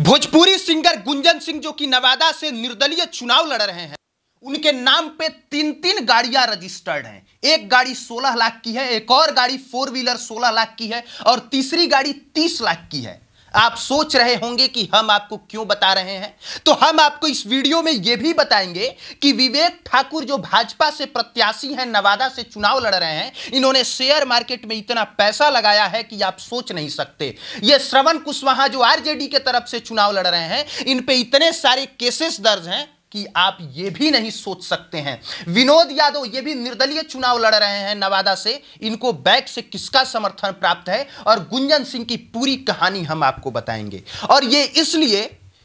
Bhojpuri singer Gunjan Singh जो कि नवादा से निर्दलीय चुनाव लड़ रहे हैं उनके नाम पे तीन तीन गाड़ियां रजिस्टर्ड हैं एक गाड़ी 16 लाख की है एक और गाड़ी फोर व्हीलर 16 लाख की है और तीसरी गाड़ी 30 लाख की है आप सोच रहे होंगे कि हम आपको क्यों बता रहे हैं तो हम आपको इस वीडियो में यह भी बताएंगे कि विवेक ठाकुर जो भाजपा से प्रत्याशी हैं नवादा से चुनाव लड़ रहे हैं इन्होंने शेयर मार्केट में इतना पैसा लगाया है कि आप सोच नहीं सकते ये श्रवण कुशवाहा जो आरजेडी के तरफ से चुनाव लड़ रहे हैं इन पे इतने सारे केसेस दर्ज हैं कि आप ये भी नहीं सोच सकते हैं विनोद यादव ये भी निर्दलीय चुनाव लड़ रहे हैं नवादा से इनको बैक से किसका समर्थन प्राप्त है और गुंजन सिंह की पूरी कहानी हम आपको बताएंगे और ये इसलिए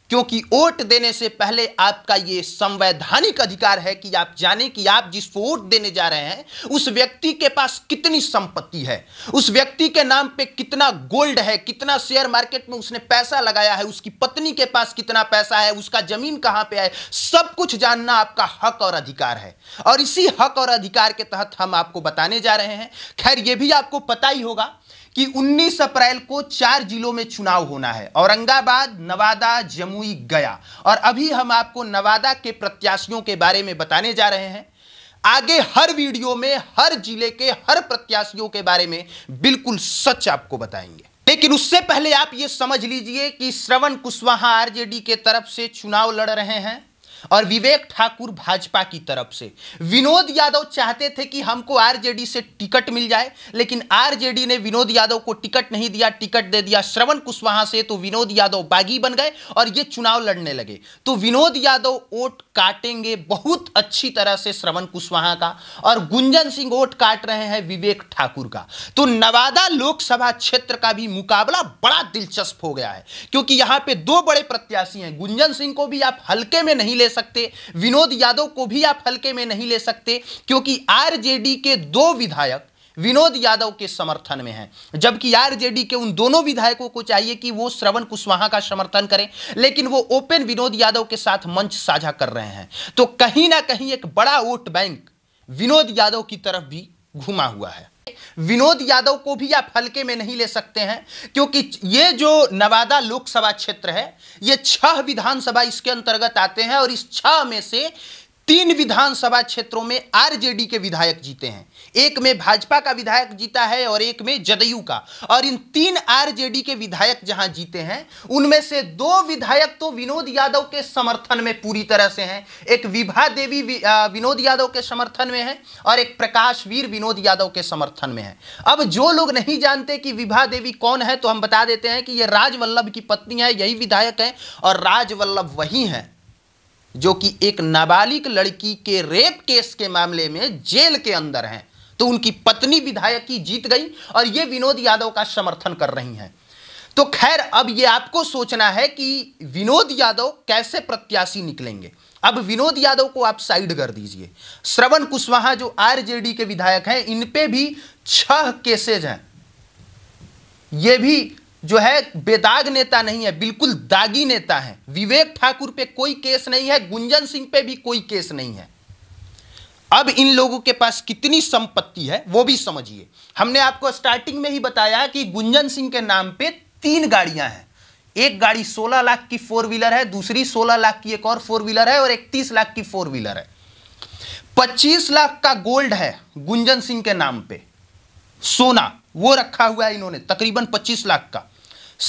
क्योंकि वोट देने से पहले आपका ये संवैधानिक अधिकार है कि आप जाने कि आप जिस वोट देने जा रहे हैं उस व्यक्ति के पास कितनी संपत्ति है उस व्यक्ति के नाम पे कितना गोल्ड है कितना शेयर मार्केट में उसने पैसा लगाया है उसकी पत्नी के पास कितना पैसा है उसका जमीन कहाँ पे है सब कुछ जानना आपका हक और अधिकार है और इसी हक और अधिकार के तहत हम आपको बताने जा रहे हैं खैर ये भी आपको पता ही होगा कि 19 अप्रैल को चार जिलों में चुनाव होना है औरंगाबाद नवादा जमुई गया और अभी हम आपको नवादा के प्रत्याशियों के बारे में बताने जा रहे हैं आगे हर वीडियो में हर जिले के हर प्रत्याशियों के बारे में बिल्कुल सच आपको बताएंगे लेकिन उससे पहले आप ये समझ लीजिए कि श्रवण कुशवाहा आरजेडी के तरफ से चुनाव लड़ रहे हैं और विवेक ठाकुर भाजपा की तरफ से विनोद यादव चाहते थे कि हमको आरजेडी से टिकट मिल जाए लेकिन आरजेडी ने विनोद यादव को टिकट नहीं दिया टिकट दे दिया श्रवण कुशवाहा से तो विनोद यादव बागी बन गए और ये चुनाव लड़ने लगे तो विनोद यादव वोट काटेंगे बहुत अच्छी तरह से श्रवण कुशवाहा का और गुंजन सिंह वोट काट रहे हैं विवेक ठाकुर का तो नवादा लोकसभा क्षेत्र का भी मुकाबला बड़ा दिलचस्प हो गया है क्योंकि यहां पर दो बड़े प्रत्याशी हैं गुंजन सिंह को भी आप हल्के में नहीं ले ले सकते विनोद यादव को भी आप हल्के में नहीं ले सकते क्योंकि आरजेडी के दो विधायक विनोद यादव के समर्थन में हैं जबकि आरजेडी के उन दोनों विधायकों को चाहिए कि वो श्रवण कुशवाहा का समर्थन करें लेकिन वो ओपन विनोद यादव के साथ मंच साझा कर रहे हैं तो कहीं ना कहीं एक बड़ा वोट बैंक विनोद यादव की तरफ भी घुमा हुआ है विनोद यादव को भी आप हल्के में नहीं ले सकते हैं क्योंकि ये जो नवादा लोकसभा क्षेत्र है ये छह विधानसभा इसके अंतर्गत आते हैं और इस छह में से तीन विधानसभा क्षेत्रों में आरजेडी के विधायक जीते हैं एक में भाजपा का विधायक जीता है और एक में जदयू का और इन तीन आरजेडी के विधायक जहां जीते हैं उनमें से दो विधायक तो विनोद यादव के समर्थन में पूरी तरह से हैं एक विभा देवी विनोद यादव के समर्थन में है और एक प्रकाश वीर विनोद यादव के समर्थन में है अब जो लोग नहीं जानते कि विभा देवी कौन है तो हम बता देते हैं कि यह राजवल्लभ की पत्नी है यही विधायक है और राजवल्लभ वही है जो कि एक नाबालिग लड़की के रेप केस के मामले में जेल के अंदर हैं तो उनकी पत्नी विधायक की जीत गई और ये विनोद यादव का समर्थन कर रही हैं तो खैर अब ये आपको सोचना है कि विनोद यादव कैसे प्रत्याशी निकलेंगे अब विनोद यादव को आप साइड कर दीजिए श्रवण कुशवाहा जो आरजेडी के विधायक हैं इन पे भी छह केसेज हैं ये भी जो है बेदाग नेता नहीं है बिल्कुल दागी नेता है विवेक ठाकुर पे कोई केस नहीं है गुंजन सिंह पे भी कोई केस नहीं है अब इन लोगों के पास कितनी संपत्ति है वो भी समझिए हमने आपको स्टार्टिंग में ही बताया कि गुंजन सिंह के नाम पे तीन गाड़ियां हैं एक गाड़ी 16 लाख की फोर व्हीलर है दूसरी 16 लाख की एक और फोर व्हीलर है और तीस लाख की फोर व्हीलर है 25 लाख का गोल्ड है गुंजन सिंह के नाम पे सोना वो रखा हुआ है इन्होंने तकरीबन 25 लाख का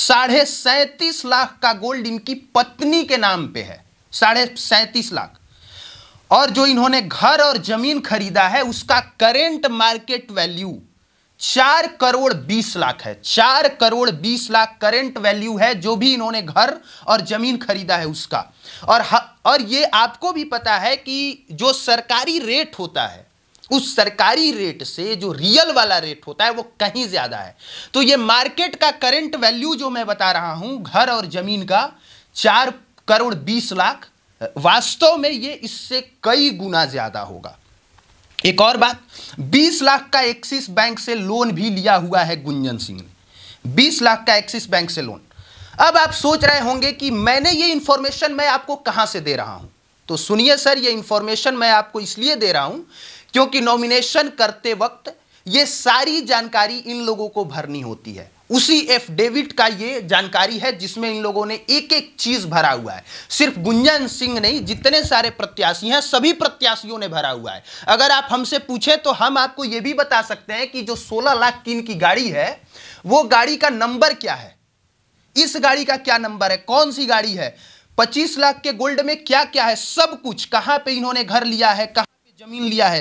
साढ़े सैंतीस लाख का गोल्ड इनकी पत्नी के नाम पे है साढ़े लाख और जो इन्होंने घर और जमीन खरीदा है उसका करेंट मार्केट वैल्यू चार करोड़ बीस लाख है चार करोड़ बीस लाख करेंट वैल्यू है जो भी इन्होंने घर और जमीन खरीदा है उसका और और ये आपको भी पता है कि जो सरकारी रेट होता है उस सरकारी रेट से जो रियल वाला रेट होता है वो कहीं ज्यादा है तो ये मार्केट का करंट वैल्यू जो मैं बता रहा हूं घर और जमीन का चार करोड़ बीस लाख वास्तव में ये इससे कई गुना ज़्यादा होगा एक और बात 20 लाख का एक्सिस बैंक से लोन भी लिया हुआ है गुंजन सिंह ने बीस लाख का एक्सिस बैंक से लोन अब आप सोच रहे होंगे कि मैंने ये इंफॉर्मेशन मैं आपको कहां से दे रहा हूं तो सुनिए सर ये इंफॉर्मेशन मैं आपको इसलिए दे रहा हूं क्योंकि नॉमिनेशन करते वक्त ये सारी जानकारी इन लोगों को भरनी होती है उसी एफडेविट का ये जानकारी है जिसमें इन लोगों ने एक एक चीज भरा हुआ है सिर्फ गुंजन सिंह नहीं जितने सारे प्रत्याशी हैं सभी प्रत्याशियों ने भरा हुआ है अगर आप हमसे पूछे तो हम आपको ये भी बता सकते हैं कि जो 16 लाख किन की गाड़ी है वो गाड़ी का नंबर क्या है इस गाड़ी का क्या नंबर है कौन सी गाड़ी है पच्चीस लाख के गोल्ड में क्या क्या है सब कुछ कहां पर इन्होंने घर लिया है कहां जमीन लिया है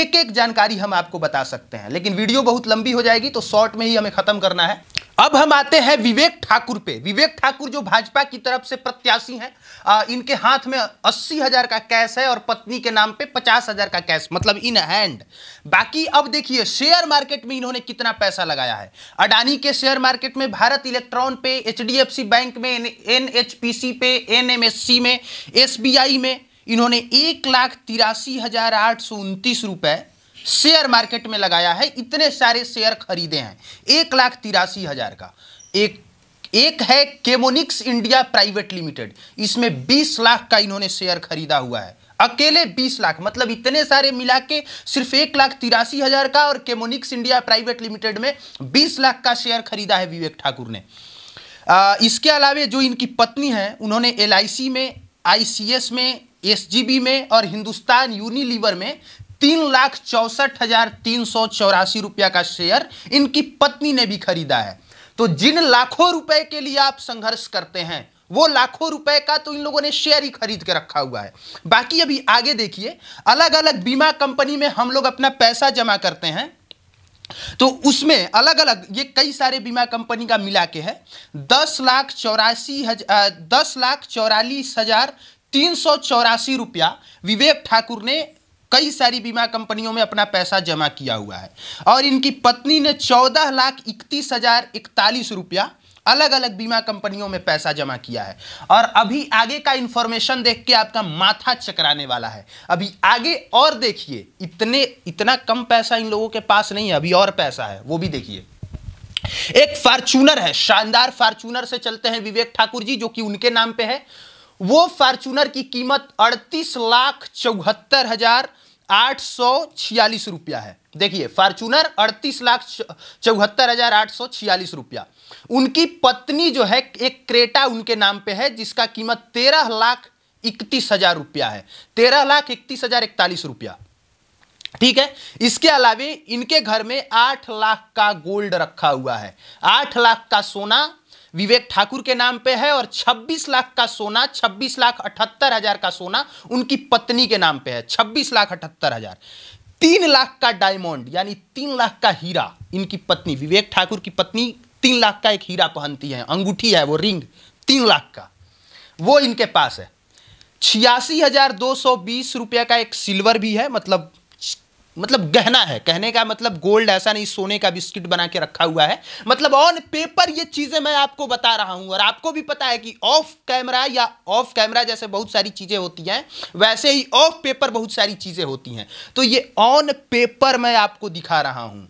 एक एक जानकारी हम आपको बता सकते हैं लेकिन वीडियो बहुत लंबी हो जाएगी तो शॉर्ट में ही हमें खत्म करना है अब हम आते हैं विवेक ठाकुर पे विवेक ठाकुर जो भाजपा की तरफ से प्रत्याशी हैं इनके हाथ में अस्सी हजार का कैश है और पत्नी के नाम पे पचास हजार का कैश मतलब इन हैंड बाकी अब देखिए शेयर मार्केट में इन्होंने कितना पैसा लगाया है अडानी के शेयर मार्केट में भारत इलेक्ट्रॉन पे एच बैंक में एन पे एन में एस में इन्होंने एक लाख तिरासी हज़ार आठ सौ उनतीस रुपए शेयर मार्केट में लगाया है इतने सारे शेयर खरीदे हैं एक लाख तिरासी हज़ार का एक एक है केमोनिक्स इंडिया प्राइवेट लिमिटेड इसमें 20 लाख का इन्होंने शेयर खरीदा हुआ है अकेले 20 लाख मतलब इतने सारे मिला के सिर्फ एक लाख तिरासी हज़ार का और केमोनिक्स इंडिया प्राइवेट लिमिटेड में 20 लाख का शेयर खरीदा है विवेक ठाकुर ने आ, इसके अलावे जो इनकी पत्नी है उन्होंने एल में आई में एस में और हिंदुस्तान यूनिलीवर में तीन लाख चौसठ हजार तीन सौ चौरासी रुपया का शेयर इनकी पत्नी ने भी खरीदा है तो जिन लाखों रुपए के लिए आप संघर्ष करते हैं वो लाखों रुपए का तो इन लोगों ने शेयर ही खरीद के रखा हुआ है बाकी अभी आगे देखिए अलग अलग बीमा कंपनी में हम लोग अपना पैसा जमा करते हैं तो उसमें अलग अलग ये कई सारे बीमा कंपनी का मिला के है दस लाख चौरासी हजार दस लाख चौरालीस हजार तीन रुपया विवेक ठाकुर ने कई सारी बीमा कंपनियों में अपना पैसा जमा किया हुआ है और इनकी पत्नी ने चौदह लाख इकतीस हजार इकतालीस रुपया अलग अलग बीमा कंपनियों में पैसा जमा किया है और अभी आगे का इंफॉर्मेशन देख के आपका माथा चकराने वाला है अभी आगे और देखिए इतने इतना कम पैसा इन लोगों के पास नहीं है अभी और पैसा है वो भी देखिए एक फार्चूनर है शानदार फार्चूनर से चलते हैं विवेक ठाकुर जी जो कि उनके नाम पे है वो फॉर्चूनर की कीमत अड़तीस लाख चौहत्तर हजार आठ सौ छियालीस रुपया है देखिए फॉर्चूनर अड़तीस लाख चौहत्तर हजार आठ सौ छियालीस रुपया उनकी पत्नी जो है एक क्रेटा उनके नाम पे है जिसका कीमत तेरह लाख इकतीस हजार रुपया है तेरह लाख इकतीस हजार इकतालीस रुपया ठीक है इसके अलावे इनके घर में आठ लाख का गोल्ड रखा हुआ है आठ लाख का सोना विवेक ठाकुर के नाम पे है और 26 लाख का सोना 26 लाख अठहत्तर हजार का सोना उनकी पत्नी के नाम पे है 26 लाख अठहत्तर हजार तीन लाख का डायमंड यानी तीन लाख का हीरा इनकी पत्नी विवेक ठाकुर की पत्नी तीन लाख का एक हीरा पहनती है अंगूठी है वो रिंग तीन लाख का वो इनके पास है छियासी हजार दो सौ बीस रुपये का एक सिल्वर भी है मतलब मतलब गहना है कहने का मतलब गोल्ड ऐसा नहीं सोने का बिस्किट बना के रखा हुआ है मतलब ऑन पेपर ये चीज़ें मैं आपको बता रहा हूं और आपको भी पता है कि ऑफ कैमरा या ऑफ कैमरा जैसे बहुत सारी चीज़ें होती हैं वैसे ही ऑफ पेपर बहुत सारी चीज़ें होती हैं तो ये ऑन पेपर मैं आपको दिखा रहा हूं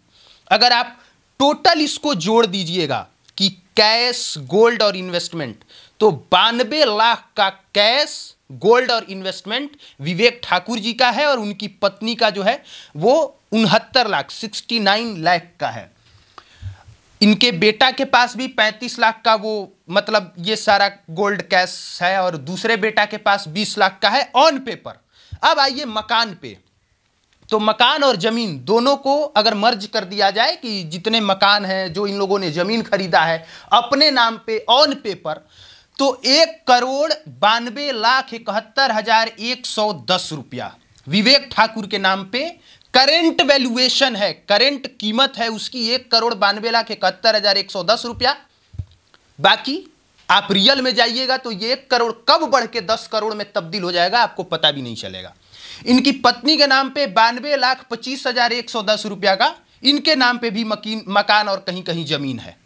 अगर आप टोटल इसको जोड़ दीजिएगा कि कैश गोल्ड और इन्वेस्टमेंट तो बानवे लाख का कैश गोल्ड और इन्वेस्टमेंट विवेक ठाकुर जी का है और उनकी पत्नी का जो है वो उनहत्तर लाख सिक्सटी नाइन लाख का है इनके बेटा के पास भी पैंतीस लाख का वो मतलब ये सारा गोल्ड कैश है और दूसरे बेटा के पास बीस लाख का है ऑन पेपर अब आइए मकान पे तो मकान और ज़मीन दोनों को अगर मर्ज कर दिया जाए कि जितने मकान हैं जो इन लोगों ने ज़मीन खरीदा है अपने नाम पे ऑन पेपर तो एक करोड़ बानवे लाख इकहत्तर हजार एक सौ दस रुपया विवेक ठाकुर के नाम पे करेंट वैल्यूएशन है करेंट कीमत है उसकी एक करोड़ बानवे लाख इकहत्तर हजार एक सौ दस रुपया बाकी आप रियल में जाइएगा तो ये एक करोड़ कब बढ़ के दस करोड़ में तब्दील हो जाएगा आपको पता भी नहीं चलेगा इनकी पत्नी के नाम पे बानवे लाख पच्चीस हजार एक सौ दस रुपया का इनके नाम पे भी मकीन मकान और कहीं कहीं जमीन है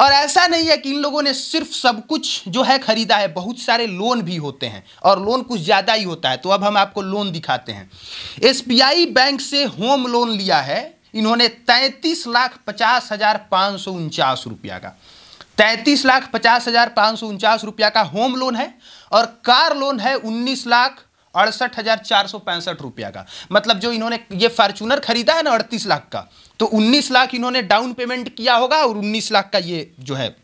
और ऐसा नहीं है कि इन लोगों ने सिर्फ सब कुछ जो है खरीदा है बहुत सारे लोन भी होते हैं और लोन कुछ ज़्यादा ही होता है तो अब हम आपको लोन दिखाते हैं एस बैंक से होम लोन लिया है इन्होंने तैंतीस लाख पचास हज़ार पाँच सौ उनचास रुपया का तैंतीस लाख पचास हज़ार पाँच सौ उनचास रुपया का होम लोन है और कार लोन है उन्नीस लाख अड़सठ हज़ार चार सौ पैंसठ रुपया का मतलब जो इन्होंने ये फॉर्चूनर खरीदा है ना अड़तीस लाख का तो उन्नीस लाख इन्होंने डाउन पेमेंट किया होगा और उन्नीस लाख का ये जो है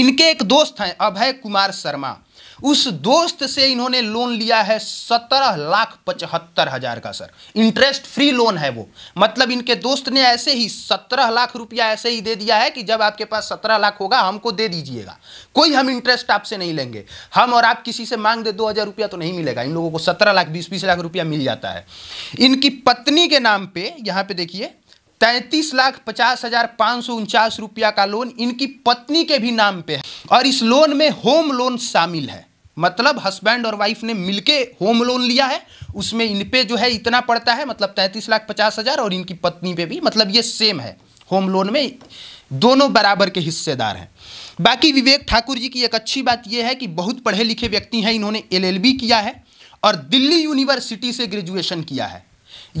इनके एक दोस्त हैं अभय कुमार शर्मा उस दोस्त से इन्होंने लोन लिया है सत्रह लाख पचहत्तर हजार का सर इंटरेस्ट फ्री लोन है वो मतलब इनके दोस्त ने ऐसे ही सत्रह लाख रुपया ऐसे ही दे दिया है कि जब आपके पास सत्रह लाख होगा हमको दे दीजिएगा कोई हम इंटरेस्ट आपसे नहीं लेंगे हम और आप किसी से मांग दे दो हजार रुपया तो नहीं मिलेगा इन लोगों को सत्रह लाख बीस बीस लाख रुपया मिल जाता है इनकी पत्नी के नाम पे यहाँ पे देखिए तैंतीस लाख पचास हजार पाँच सौ उनचास रुपया का लोन इनकी पत्नी के भी नाम पे है और इस लोन में होम लोन शामिल है मतलब हस्बैंड और वाइफ ने मिलके होम लोन लिया है उसमें इन पे जो है इतना पड़ता है मतलब तैंतीस लाख पचास हज़ार और इनकी पत्नी पे भी मतलब ये सेम है होम लोन में दोनों बराबर के हिस्सेदार हैं बाकी विवेक ठाकुर जी की एक अच्छी बात यह है कि बहुत पढ़े लिखे व्यक्ति हैं इन्होंने एल किया है और दिल्ली यूनिवर्सिटी से ग्रेजुएशन किया है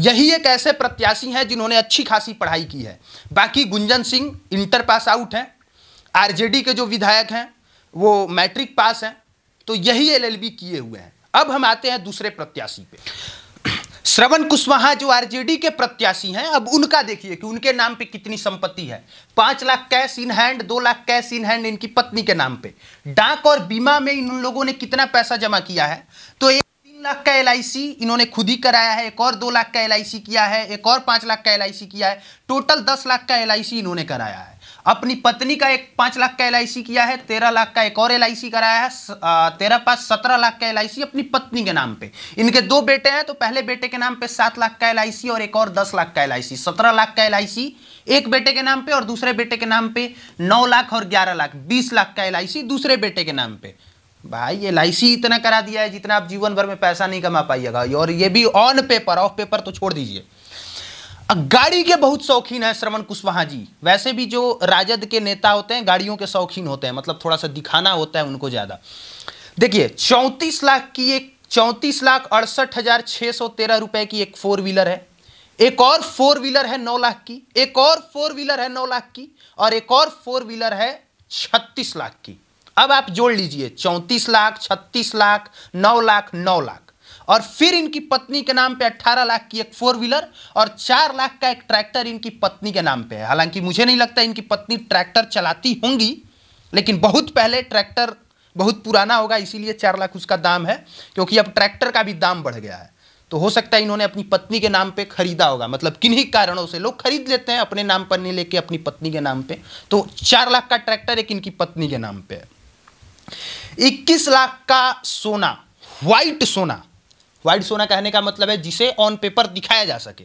यही एक ऐसे प्रत्याशी हैं जिन्होंने अच्छी खासी पढ़ाई की है बाकी Gunjan Singh inter pass out हैं आरजेडी के जो विधायक हैं वो मैट्रिक पास हैं तो यही एलएलबी किए हुए हैं अब हम आते हैं दूसरे प्रत्याशी पे श्रवण कुशवाहा जो आरजेडी के प्रत्याशी हैं अब उनका देखिए कि उनके नाम पे कितनी संपत्ति है पांच लाख कैश इन हैंड दो लाख कैश इन हैंड इनकी पत्नी के नाम पे डाक और बीमा में इन लोगों ने कितना पैसा जमा किया है तो एक तीन लाख का एल इन्होंने खुद ही कराया है एक और दो लाख का एल किया है एक और पांच लाख का एल किया है टोटल दस लाख का एल इन्होंने कराया है अपनी पत्नी का एक पांच लाख का एल किया है तेरह लाख का एक और एल कराया है तेरह पास सत्रह लाख का एल अपनी पत्नी के नाम पे इनके दो बेटे हैं तो पहले बेटे के नाम पे सात लाख का एल और एक और दस लाख का एल सत्रह लाख का एल एक बेटे के नाम पे और दूसरे बेटे के नाम पे नौ लाख और ग्यारह लाख बीस लाख का एल दूसरे बेटे के नाम पे भाई एल इतना करा दिया है जितना आप जीवन भर में पैसा नहीं कमा पाइएगा और ये भी ऑन पेपर ऑफ पेपर तो छोड़ दीजिए गाड़ी के बहुत शौकीन है श्रवण कुशवाहा जी वैसे भी जो राजद के नेता होते हैं गाड़ियों के शौकीन होते हैं मतलब थोड़ा सा दिखाना होता है उनको ज़्यादा देखिए चौंतीस लाख की एक चौंतीस लाख अड़सठ हज़ार छह सौ तेरह रुपए की एक फोर व्हीलर है एक और फोर व्हीलर है नौ लाख की एक और फोर व्हीलर है नौ लाख की और एक और फोर व्हीलर है छत्तीस लाख की अब आप जोड़ लीजिए चौंतीस लाख छत्तीस लाख नौ लाख नौ लाख और फिर इनकी पत्नी के नाम पे 18 लाख की एक फोर व्हीलर और 4 लाख का एक ट्रैक्टर इनकी पत्नी के नाम पे है हालांकि मुझे नहीं लगता इनकी पत्नी ट्रैक्टर चलाती होंगी लेकिन बहुत पहले ट्रैक्टर बहुत पुराना होगा इसीलिए चार लाख उसका दाम है क्योंकि अब ट्रैक्टर का भी दाम बढ़ गया है तो हो सकता है इन्होंने अपनी पत्नी के नाम पे खरीदा होगा मतलब किन्हीं कारणों से लोग खरीद लेते हैं अपने नाम पर नहीं लेके अपनी पत्नी के नाम पे तो चार लाख का ट्रैक्टर एक इनकी पत्नी के नाम पे है इक्कीस लाख का सोना व्हाइट सोना व्हाइट सोना कहने का मतलब है जिसे ऑन पेपर दिखाया जा सके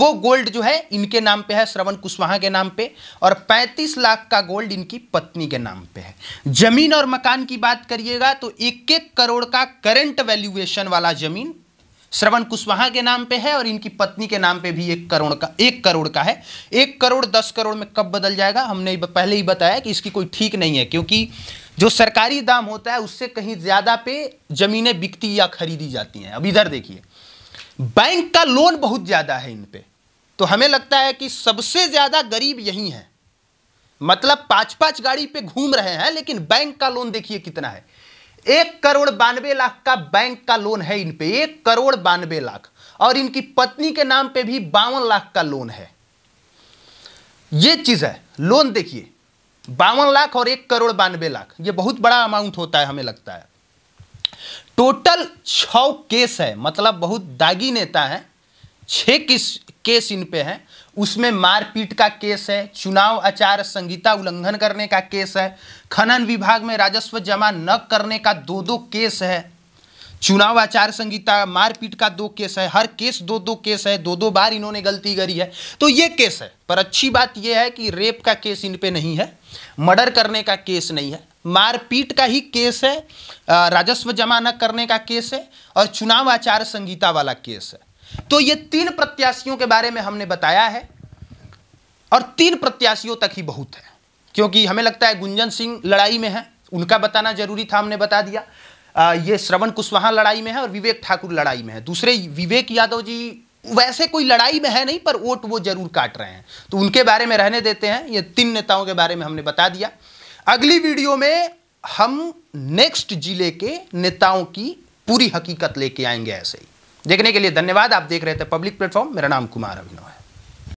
वो गोल्ड जो है इनके नाम पे है श्रवण कुशवाहा के नाम पे और 35 लाख का गोल्ड इनकी पत्नी के नाम पे है जमीन और मकान की बात करिएगा तो एक एक करोड़ का करंट वैल्यूएशन वाला जमीन श्रवण कुशवाहा के नाम पे है और इनकी पत्नी के नाम पे भी एक करोड़ का एक करोड़ का है एक करोड़ दस करोड़ में कब बदल जाएगा हमने पहले ही बताया कि इसकी कोई ठीक नहीं है क्योंकि जो सरकारी दाम होता है उससे कहीं ज़्यादा पे ज़मीनें बिकती या खरीदी जाती हैं अब इधर देखिए बैंक का लोन बहुत ज़्यादा है इन पे तो हमें लगता है कि सबसे ज़्यादा गरीब यही है मतलब पांच पांच गाड़ी पे घूम रहे हैं लेकिन बैंक का लोन देखिए कितना है एक करोड़ बानवे लाख का बैंक का लोन है इनपे एक करोड़ बानवे लाख और इनकी पत्नी के नाम पे भी बावन लाख का लोन है ये चीज़ है लोन देखिए बावन लाख और एक करोड़ बानवे लाख ये बहुत बड़ा अमाउंट होता है हमें लगता है टोटल छ केस है मतलब बहुत दागी नेता है छः किस केस इन पे हैं उसमें मारपीट का केस है चुनाव आचार संहिता उल्लंघन करने का केस है खनन विभाग में राजस्व जमा न करने का दो दो केस है चुनाव आचार संहिता मारपीट का दो केस है हर केस दो दो केस है दो दो बार इन्होंने गलती करी है तो ये केस है पर अच्छी बात यह है कि रेप का केस इन पे नहीं है मर्डर करने का केस नहीं है मारपीट का ही केस है राजस्व जमा न करने का केस है और चुनाव आचार संहिता वाला केस है तो ये तीन प्रत्याशियों के बारे में हमने बताया है और तीन प्रत्याशियों तक ही बहुत है क्योंकि हमें लगता है गुंजन सिंह लड़ाई में है उनका बताना जरूरी था हमने बता दिया ये श्रवण कुशवाहा लड़ाई में है और विवेक ठाकुर लड़ाई में है दूसरे विवेक यादव जी वैसे कोई लड़ाई में है नहीं पर वोट वो जरूर काट रहे हैं तो उनके बारे में रहने देते हैं ये तीन नेताओं के बारे में हमने बता दिया अगली वीडियो में हम नेक्स्ट जिले के नेताओं की पूरी हकीकत लेके आएंगे ऐसे ही देखने के लिए धन्यवाद आप देख रहे थे पब्लिक प्लेटफॉर्म मेरा नाम कुमार अभिनव